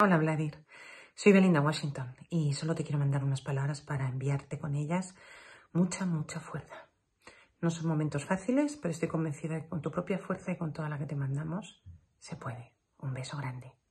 Hola Vladir. soy Belinda Washington y solo te quiero mandar unas palabras para enviarte con ellas mucha, mucha fuerza. No son momentos fáciles, pero estoy convencida que con tu propia fuerza y con toda la que te mandamos se puede. Un beso grande.